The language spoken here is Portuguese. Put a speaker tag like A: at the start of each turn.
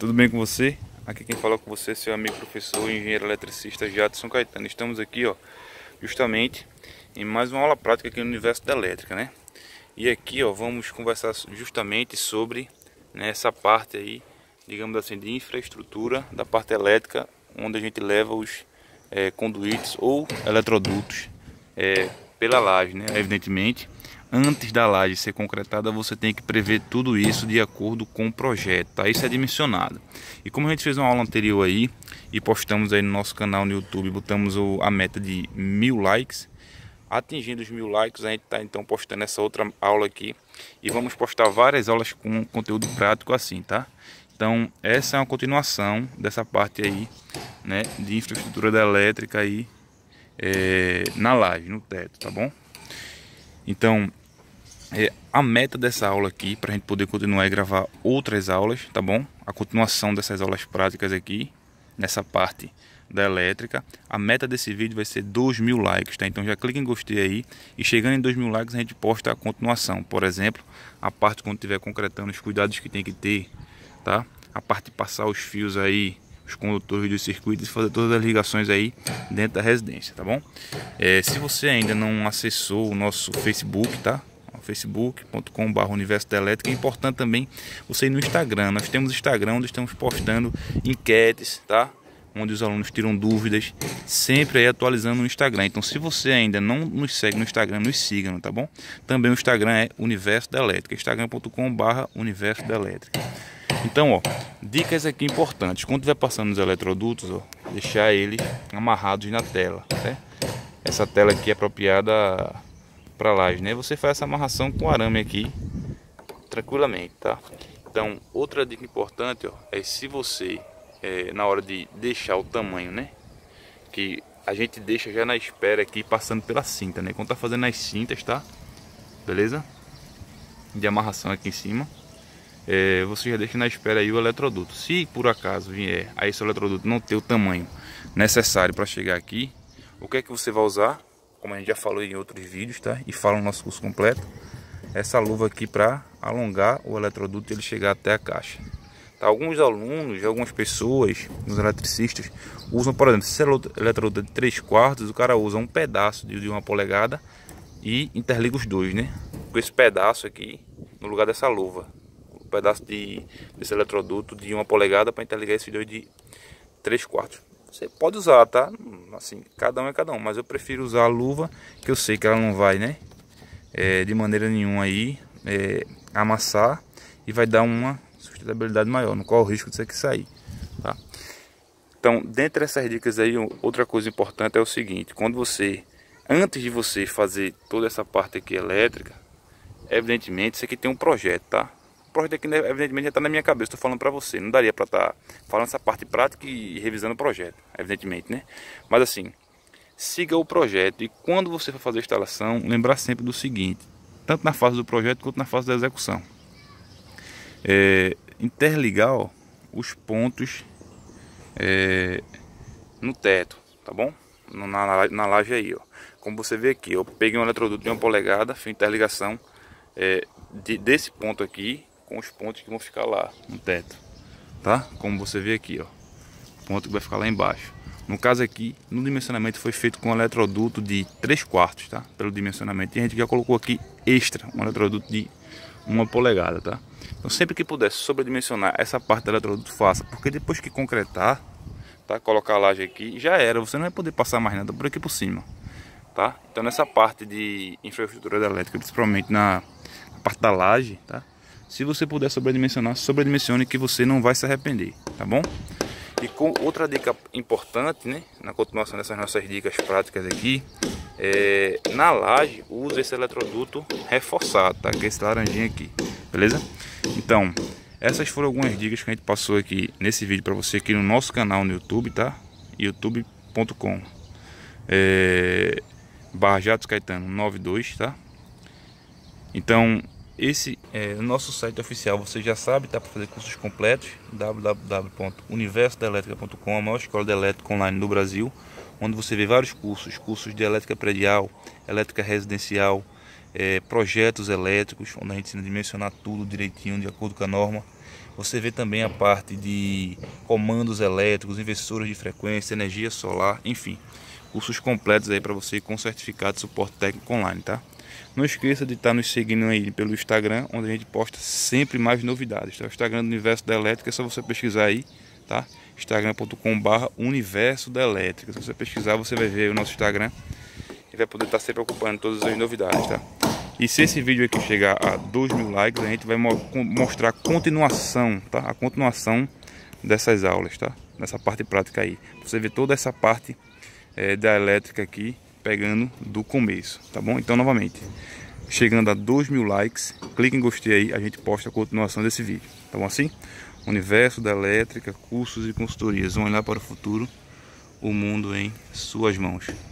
A: Tudo bem com você? Aqui quem fala com você é seu amigo professor engenheiro eletricista Jadson Caetano. Estamos aqui, ó, justamente em mais uma aula prática aqui no universo da elétrica, né? E aqui, ó, vamos conversar justamente sobre né, essa parte aí, digamos assim, de infraestrutura da parte elétrica, onde a gente leva os é, conduítes ou eletrodutos é, pela laje, né? Evidentemente antes da laje ser concretada, você tem que prever tudo isso de acordo com o projeto, tá? Isso é dimensionado. E como a gente fez uma aula anterior aí e postamos aí no nosso canal no YouTube, botamos o, a meta de mil likes. Atingindo os mil likes, a gente está então postando essa outra aula aqui. E vamos postar várias aulas com conteúdo prático assim, tá? Então, essa é uma continuação dessa parte aí, né? De infraestrutura da elétrica aí é, na laje, no teto, tá bom? Então, é, a meta dessa aula aqui, para a gente poder continuar e gravar outras aulas, tá bom? A continuação dessas aulas práticas aqui, nessa parte da elétrica. A meta desse vídeo vai ser 2 mil likes, tá? Então já clica em gostei aí e chegando em 2 mil likes a gente posta a continuação. Por exemplo, a parte quando estiver concretando os cuidados que tem que ter, tá? A parte de passar os fios aí, os condutores dos circuitos e fazer todas as ligações aí dentro da residência, tá bom? É, se você ainda não acessou o nosso Facebook, tá? facebook.com.br Universo da Elétrica. É importante também você ir no Instagram. Nós temos Instagram onde estamos postando enquetes, tá? Onde os alunos tiram dúvidas, sempre aí atualizando no Instagram. Então, se você ainda não nos segue no Instagram, nos siga, tá bom? Também o Instagram é Universo da Elétrica, instagram.com.br Universo da Elétrica. Então, ó, dicas aqui importantes. Quando estiver passando os eletrodutos, ó, deixar eles amarrados na tela, né? Essa tela aqui é apropriada para laje, né? Você faz essa amarração com arame aqui, tranquilamente, tá? Então, outra dica importante, ó, é se você, é, na hora de deixar o tamanho, né? Que a gente deixa já na espera aqui, passando pela cinta, né? Quando tá fazendo as cintas, tá? Beleza? De amarração aqui em cima. É, você já deixa na espera aí o eletroduto. Se por acaso vier a esse eletroduto não ter o tamanho necessário para chegar aqui, o que é que você vai usar? como a gente já falou em outros vídeos, tá? E fala no nosso curso completo. Essa luva aqui para alongar o eletroduto e ele chegar até a caixa. Tá? Alguns alunos, algumas pessoas, os eletricistas, usam, por exemplo, se é eletroduto de 3 quartos, o cara usa um pedaço de uma polegada e interliga os dois, né? Com esse pedaço aqui no lugar dessa luva. Um pedaço de, desse eletroduto de uma polegada para interligar esses dois de 3 quartos. Você pode usar, tá? Assim, cada um é cada um. Mas eu prefiro usar a luva, que eu sei que ela não vai, né? É, de maneira nenhuma aí é, amassar e vai dar uma sustentabilidade maior, no qual o risco de você que sair, tá? Então, dentre essas dicas aí, outra coisa importante é o seguinte: quando você, antes de você fazer toda essa parte aqui elétrica, evidentemente isso aqui tem um projeto, tá? projeto aqui, né, evidentemente, já está na minha cabeça, estou falando para você. Não daria para estar tá falando essa parte prática e revisando o projeto, evidentemente, né? Mas assim, siga o projeto e quando você for fazer a instalação, lembrar sempre do seguinte, tanto na fase do projeto quanto na fase da execução. É, interligar ó, os pontos é, no teto, tá bom? Na, na, na laje aí, ó. Como você vê aqui, eu peguei um eletroduto de uma polegada, fiz interligação é, de, desse ponto aqui com os pontos que vão ficar lá no teto, tá? Como você vê aqui, ó, ponto que vai ficar lá embaixo. No caso aqui, no dimensionamento foi feito com um eletroduto de 3 quartos, tá? Pelo dimensionamento. a gente já colocou aqui extra, um eletroduto de uma polegada, tá? Então sempre que puder sobredimensionar essa parte do eletroduto, faça. Porque depois que concretar, tá? Colocar a laje aqui, já era. Você não vai poder passar mais nada por aqui por cima, tá? Então nessa parte de infraestrutura elétrica, principalmente na parte da laje, tá? Se você puder sobredimensionar, sobredimensione que você não vai se arrepender, tá bom? E com outra dica importante, né, na continuação dessas nossas dicas práticas aqui, é, na laje usa esse eletroduto reforçado, tá? Que é esse laranjinha aqui, beleza? Então, essas foram algumas dicas que a gente passou aqui nesse vídeo para você aqui no nosso canal no YouTube, tá? youtube.com é, barra Jatos Caetano 92, tá? Então, esse é o nosso site oficial, você já sabe, tá para fazer cursos completos, www.universodaelétrica.com, a maior escola de elétrica online do Brasil, onde você vê vários cursos, cursos de elétrica predial, elétrica residencial, é, projetos elétricos, onde a gente ensina a dimensionar tudo direitinho, de acordo com a norma. Você vê também a parte de comandos elétricos, investidores de frequência, energia solar, enfim. Cursos completos aí para você com certificado de suporte técnico online, tá? Não esqueça de estar nos seguindo aí pelo Instagram, onde a gente posta sempre mais novidades. Tá? O Instagram do Universo da Elétrica é só você pesquisar aí, tá? instagram.com.br Universo da Elétrica. Se você pesquisar, você vai ver o nosso Instagram e vai poder estar sempre acompanhando todas as novidades, tá? E se esse vídeo aqui chegar a 2 mil likes, a gente vai mostrar a continuação, tá? A continuação dessas aulas, tá? Nessa parte prática aí. Você vê toda essa parte é, da elétrica aqui pegando do começo, tá bom? Então, novamente, chegando a 2 mil likes, clique em gostei aí, a gente posta a continuação desse vídeo, tá bom assim? Universo da elétrica, cursos e consultorias, vão olhar para o futuro, o mundo em suas mãos.